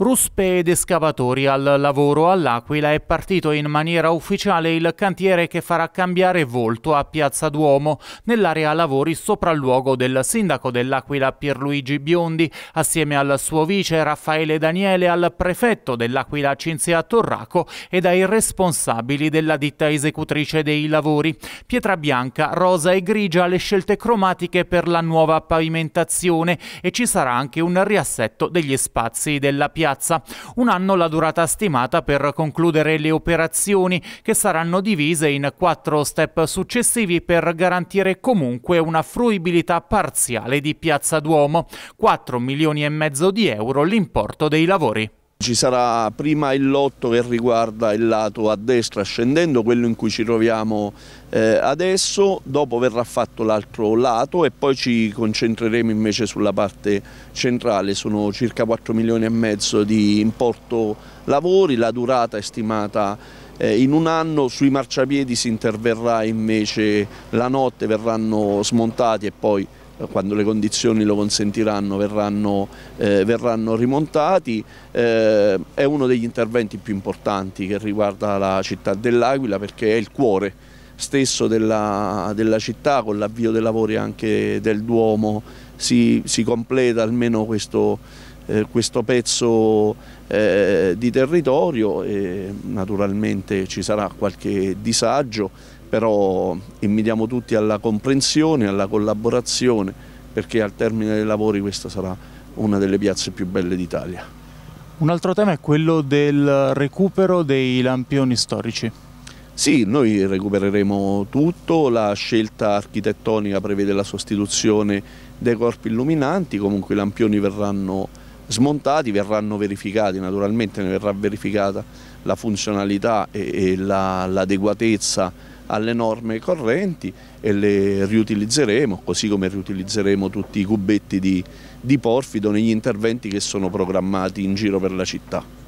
Ruspe ed escavatori al lavoro all'Aquila è partito in maniera ufficiale il cantiere che farà cambiare volto a Piazza Duomo nell'area lavori sopra il luogo del sindaco dell'Aquila Pierluigi Biondi assieme al suo vice Raffaele Daniele, al prefetto dell'Aquila Cinzia Torraco ed ai responsabili della ditta esecutrice dei lavori. Pietra bianca, rosa e grigia le scelte cromatiche per la nuova pavimentazione e ci sarà anche un riassetto degli spazi della piazza piazza. Un anno la durata stimata per concludere le operazioni, che saranno divise in quattro step successivi per garantire comunque una fruibilità parziale di Piazza Duomo. 4 milioni e mezzo di euro l'importo dei lavori. Ci sarà prima il lotto che riguarda il lato a destra scendendo, quello in cui ci troviamo eh, adesso, dopo verrà fatto l'altro lato e poi ci concentreremo invece sulla parte centrale, sono circa 4 milioni e mezzo di importo lavori, la durata è stimata eh, in un anno sui marciapiedi si interverrà invece la notte, verranno smontati e poi quando le condizioni lo consentiranno verranno, eh, verranno rimontati, eh, è uno degli interventi più importanti che riguarda la città dell'Aquila perché è il cuore stesso della, della città, con l'avvio dei lavori anche del Duomo si, si completa almeno questo, eh, questo pezzo eh, di territorio e naturalmente ci sarà qualche disagio però invitiamo tutti alla comprensione, alla collaborazione, perché al termine dei lavori questa sarà una delle piazze più belle d'Italia. Un altro tema è quello del recupero dei lampioni storici. Sì, noi recupereremo tutto, la scelta architettonica prevede la sostituzione dei corpi illuminanti, comunque i lampioni verranno smontati, verranno verificati, naturalmente ne verrà verificata la funzionalità e, l'adeguatezza alle norme correnti e le riutilizzeremo, così come riutilizzeremo tutti i cubetti di, di porfido negli interventi che sono programmati in giro per la città.